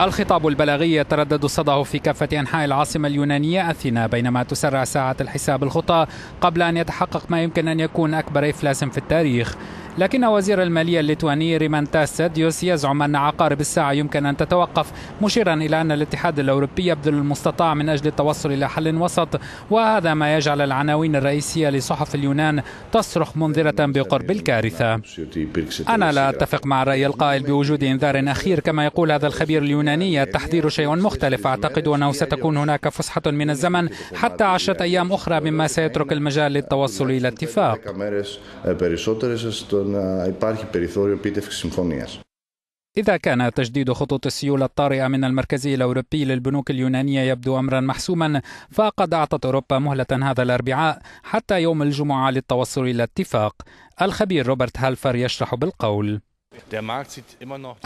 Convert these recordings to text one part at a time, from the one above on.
الخطاب البلاغي يتردد صداه في كافة أنحاء العاصمة اليونانية أثينا بينما تسرع ساعة الحساب الخطى قبل أن يتحقق ما يمكن أن يكون أكبر إفلاس في التاريخ لكن وزير المالية الليتواني ريمانتاس ساديوس يزعم أن عقارب الساعة يمكن أن تتوقف مشيرا إلى أن الاتحاد الأوروبي يبذل المستطاع من أجل التوصل إلى حل وسط وهذا ما يجعل العناوين الرئيسية لصحف اليونان تصرخ منذرة بقرب الكارثة أنا لا أتفق مع الرأي القائل بوجود إنذار أخير كما يقول هذا الخبير اليوناني التحذير شيء مختلف أعتقد أنه ستكون هناك فسحة من الزمن حتى عشرة أيام أخرى مما سيترك المجال للتوصل إلى اتفاق να υπάρχει περιθώριο إذا كان تجديد خطوط السيولة الطارئة من المركزي الأوروبي للبنوك اليونانية يبدو أمرا محسوما فقد أعطت أوروبا مهلة هذا الأربعاء حتى يوم الجمعة للتوصل إلى اتفاق الخبير روبرت هالفر يشرح بالقول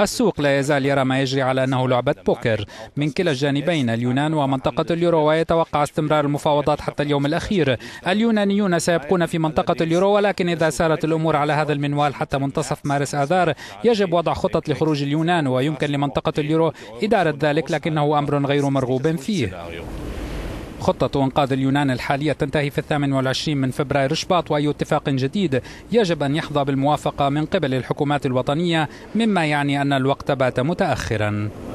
السوق لا يزال يرى ما يجري على أنه لعبة بوكر من كلا الجانبين اليونان ومنطقة اليورو ويتوقع استمرار المفاوضات حتى اليوم الأخير اليونانيون سيبقون في منطقة اليورو ولكن إذا سارت الأمور على هذا المنوال حتى منتصف مارس آذار يجب وضع خطط لخروج اليونان ويمكن لمنطقة اليورو إدارة ذلك لكنه أمر غير مرغوب فيه خطة إنقاذ اليونان الحالية تنتهي في الثامن والعشرين من فبراير شباط وأي اتفاق جديد يجب أن يحظى بالموافقة من قبل الحكومات الوطنية مما يعني أن الوقت بات متأخرا